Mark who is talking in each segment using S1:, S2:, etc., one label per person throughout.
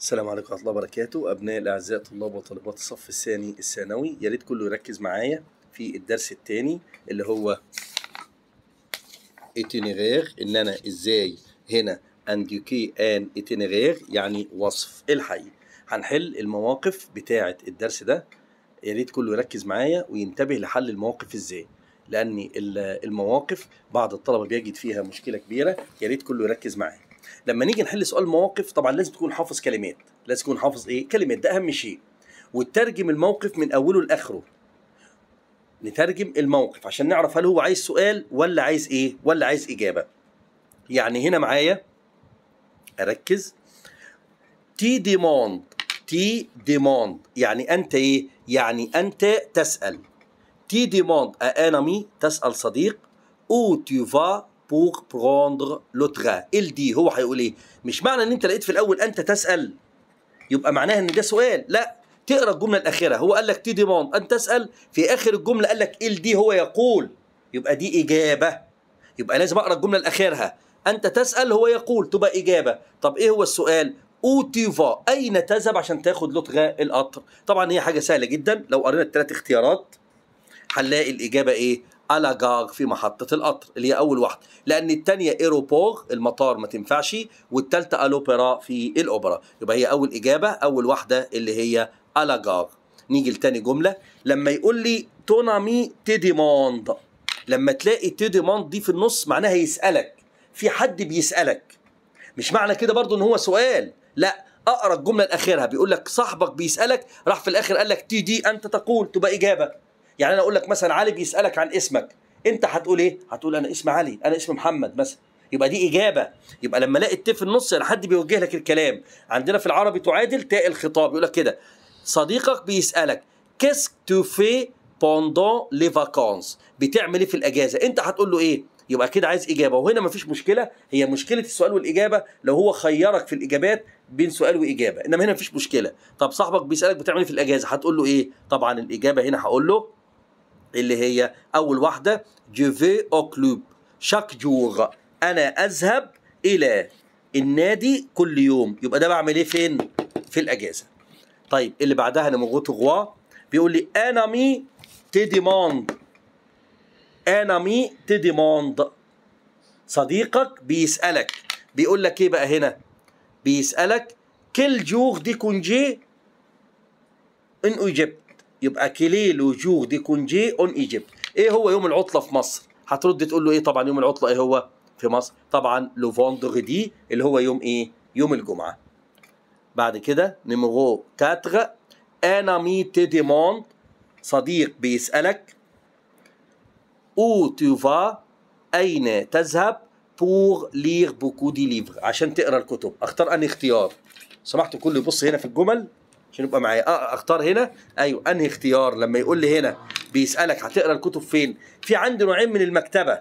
S1: السلام عليكم ورحمة الله وبركاته أبناء الأعزاء طلاب وطالبات الصف الثاني الثانوي يا ريت كله يركز معايا في الدرس الثاني اللي هو اتينيغير إن أنا إزاي هنا أنديكي أن اتينيغير يعني وصف الحي هنحل المواقف بتاعة الدرس ده يا ريت كله يركز معايا وينتبه لحل المواقف إزاي لأن المواقف بعض الطلبة بيجد فيها مشكلة كبيرة يا ريت كله يركز معايا لما نيجي نحل سؤال مواقف طبعا لازم تكون حافظ كلمات لازم تكون حافظ ايه كلمات ده اهم شيء وترجم الموقف من اوله لاخره نترجم الموقف عشان نعرف هل هو عايز سؤال ولا عايز ايه ولا عايز اجابه يعني هنا معايا اركز تي ديموند تي ديموند يعني انت ايه يعني انت تسال تي ديموند انمي تسال صديق او تي فا بور بروندر le ال دي هو هيقول ايه مش معنى ان انت لقيت في الاول انت تسال يبقى معناها ان ده سؤال لا تقرا الجمله الاخيره هو قال لك تي ديموند انت تسال في اخر الجمله قال لك ال دي هو يقول يبقى دي اجابه يبقى لازم اقرا الجمله الاخيرها انت تسال هو يقول تبقى اجابه طب ايه هو السؤال تيفا اين تذهب عشان تاخد لوتغا القطر طبعا هي حاجه سهله جدا لو قرينا الثلاث اختيارات هنلاقي الاجابه ايه ألاجاغ في محطة القطر اللي هي أول واحدة لأن الثانية إيروبوغ المطار ما تنفعش والثالثة ألوبرا في الأوبرا يبقى هي أول إجابة أول واحدة اللي هي ألاجاغ نيجي لتاني جملة لما يقول لي تونامي تيديموند لما تلاقي تيديموند دي في النص معناها يسألك في حد بيسألك مش معنى كده برضو ان هو سؤال لا اقرا الجمله الاخيره بيقول لك صاحبك بيسالك راح في الاخر قال لك تي دي انت تقول تبقى اجابه يعني انا اقول لك مثلا علي بيسالك عن اسمك انت هتقول ايه هتقول انا اسم علي انا اسم محمد مثلا يبقى دي اجابه يبقى لما الاقي الت في النص يعني حد بيوجه لك الكلام عندنا في العربي تعادل تاء الخطاب يقول لك كده صديقك بيسالك كيسك تو في بوندون لي فاكونس بتعمل ايه في الاجازه انت هتقول له ايه يبقى كده عايز اجابه وهنا مفيش مشكله هي مشكله السؤال والاجابه لو هو خيرك في الاجابات بين سؤال واجابه انما هنا مفيش مشكله طب صاحبك بيسالك بتعمل ايه في الاجازه هتقول له ايه طبعا الاجابه هنا هقول له اللي هي أول واحدة جو في أو كلوب شاك جور أنا أذهب إلى النادي كل يوم يبقى ده بعمل إيه فين؟ في الأجازة طيب اللي بعدها نمغوتو غوا بيقول لي أنا مي ديموند أنا مي ديموند صديقك بيسألك بيقول لك إيه بقى هنا؟ بيسألك كل جوغ دي كونجي إن ايجيبت يبقى كليل لوجوه دي كونجي اون ايجيبت ايه هو يوم العطله في مصر هترد تقول له ايه طبعا يوم العطله ايه هو في مصر طبعا لو فوندغدي اللي هو يوم ايه يوم الجمعه بعد كده نيميرو 4 انا مي تي ديموند صديق بيسالك او تو فا اين تذهب بور لير بوكو دي ليفر عشان تقرا الكتب اختار انهي اختيار سمحتوا كله يبص هنا في الجمل عشان يبقى معايا آه،, اه اختار هنا ايوه انهي اختيار لما يقول لي هنا بيسالك هتقرا الكتب فين في عندي نوعين من المكتبه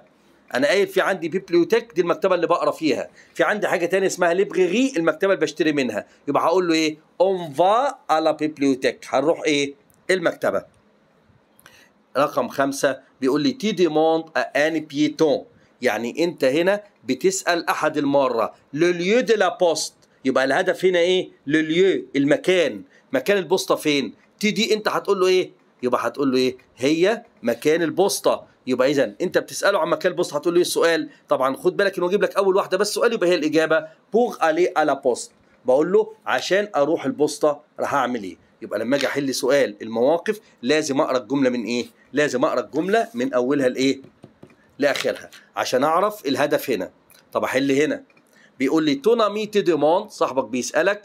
S1: انا قايل في عندي بيبليوتك دي المكتبه اللي بقرا فيها في عندي حاجه تانية اسمها ليبريري المكتبه اللي بشتري منها يبقى هقول له ايه اون فا على بيبليوتك هنروح ايه المكتبه رقم خمسة بيقول لي تي ديموند ان بيتون يعني انت هنا بتسال احد الماره لو ليو دي لا بوست يبقى الهدف هنا ايه لو ليو المكان مكان البوسطه فين تي دي انت هتقول له ايه يبقى هتقول له ايه هي مكان البوسطه يبقى اذا انت بتساله عن مكان البوسطه هتقول له ايه السؤال طبعا خد بالك انه اجيب لك اول واحده بس سؤال يبقى هي الاجابه بوغ الي على بوست بقول له عشان اروح البوسطه راح اعمل ايه يبقى لما اجي احل سؤال المواقف لازم اقرا الجمله من ايه لازم اقرا الجمله من اولها لايه لاخرها عشان اعرف الهدف هنا طب احل هنا بيقول لي تونامي تي ديموند صاحبك بيسالك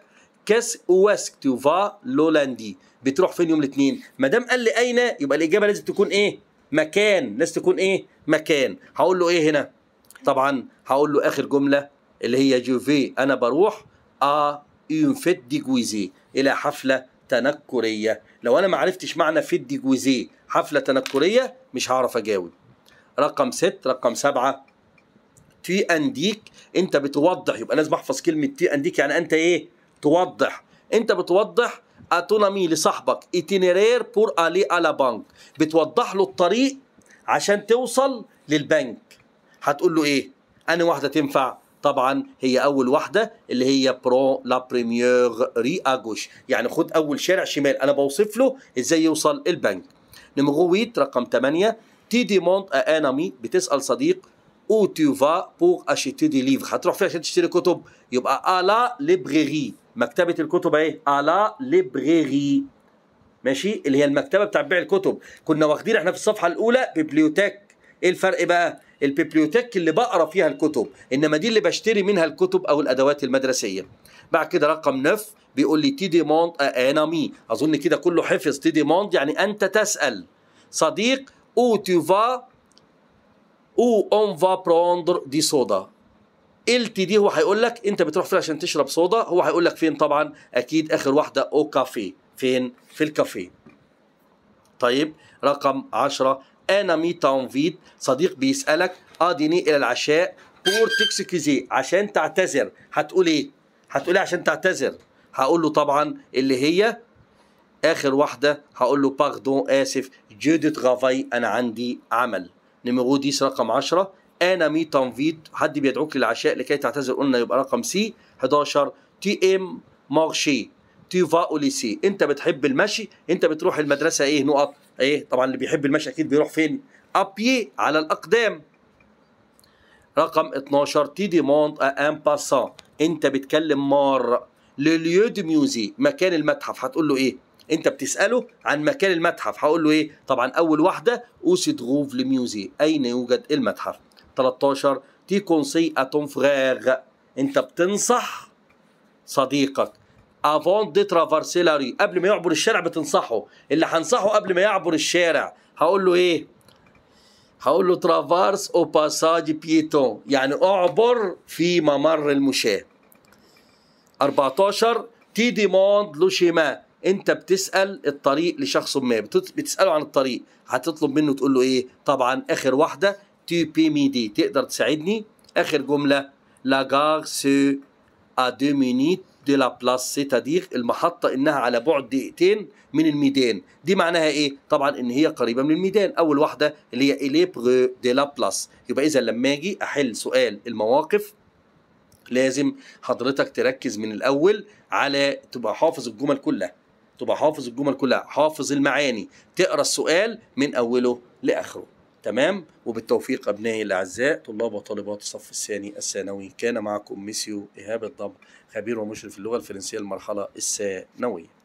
S1: كاس فا لولاندي بتروح فين يوم الاثنين ما دام قال لي اين يبقى الاجابه لازم تكون ايه مكان لازم تكون ايه مكان هقول له ايه هنا طبعا هقول له اخر جمله اللي هي جوفي انا بروح ا اون فيت دي جويزي الى حفله تنكريه لو انا ما عرفتش معنى فيت دي جويزي حفله تنكريه مش هعرف اجاوب رقم 6 رقم 7 تي انديك انت بتوضح يبقى لازم احفظ كلمه تي انديك يعني انت ايه توضح انت بتوضح اتونامي لصاحبك اتينيرير بور الي على بانك بتوضح له الطريق عشان توصل للبنك هتقول له ايه انا واحده تنفع طبعا هي اول واحده اللي هي برو لا بريمير ري اجوش يعني خد اول شارع شمال انا بوصف له ازاي يوصل البنك نمغويت رقم 8 تي مونت ان امي بتسال صديق او فا بور اشيتي دي ليفر هتروح فيها عشان تشتري كتب يبقى الا ليبريري مكتبه الكتب إيه؟ اهي الا ليبريري ماشي اللي هي المكتبه بتاع بيع الكتب كنا واخدين احنا في الصفحه الاولى بيبليوتيك ايه الفرق بقى البيبليوتيك اللي بقرا فيها الكتب انما دي اللي بشتري منها الكتب او الادوات المدرسيه بعد كده رقم نف بيقول لي تي ديموند انامي آه، آه، اظن كده كله حفظ تي ديموند يعني انت تسال صديق او تو فا او اون فا بروندر دي صودا، ال تي دي هو هيقول لك انت بتروح فين عشان تشرب صودا هو هيقول لك فين طبعا اكيد اخر واحده او كافيه فين في الكافيه طيب رقم 10 انا مي تانفيد صديق بيسالك اديني الى العشاء بور تكسكيزي عشان تعتذر هتقول ايه هتقول ايه عشان تعتذر هقول له طبعا اللي هي اخر واحده هقول له باردون اسف جودي ترافاي انا عندي عمل نيميرو 10 رقم 10 انا مي تنفيض حد بيدعوك للعشاء لكي تعتذر قلنا يبقى رقم سي 11 تي ام مارشي تي فا اوليسي انت بتحب المشي انت بتروح المدرسه ايه نقط ايه طبعا اللي بيحب المشي اكيد بيروح فين ابيي على الاقدام رقم 12 تي دي مونت ان باسان انت بتكلم مار لليو دي ميوزي مكان المتحف هتقول له ايه انت بتساله عن مكان المتحف هقول له ايه طبعا اول واحده اوسي دغوف لميوزي اين يوجد المتحف 13 تي كونسي اتون فغيغ انت بتنصح صديقك افون دي ترافار سيلاري قبل ما يعبر الشارع بتنصحه اللي هنصحه قبل ما يعبر الشارع هقول له ايه هقول له ترافارس او باساج بيتون يعني اعبر في ممر المشاة 14 تي ديموند لو شيما انت بتسال الطريق لشخص ما بتساله عن الطريق هتطلب منه تقول له ايه طبعا اخر واحده tu بي ميدي تقدر تساعدني اخر جمله لا غار سو ا دو مينيت دي لا بلاس c'est-à-dire إنها على بعد دقيقتين من الميدان دي معناها إيه؟ طبعا إن هي قريبة من الميدان أول واحدة اللي هي بغو دي لا بلاس يبقى إذا لما أجي أحل سؤال المواقف لازم حضرتك تركز من الأول على تبقى حافظ الجمل كلها تبقى حافظ الجمل كلها حافظ المعاني تقرا السؤال من أوله لآخره تمام وبالتوفيق أبنائي الأعزاء طلاب وطالبات الصف الثاني الثانوي كان معكم ميسيو إيهاب الضبع خبير ومشرف اللغة الفرنسية المرحلة الثانوية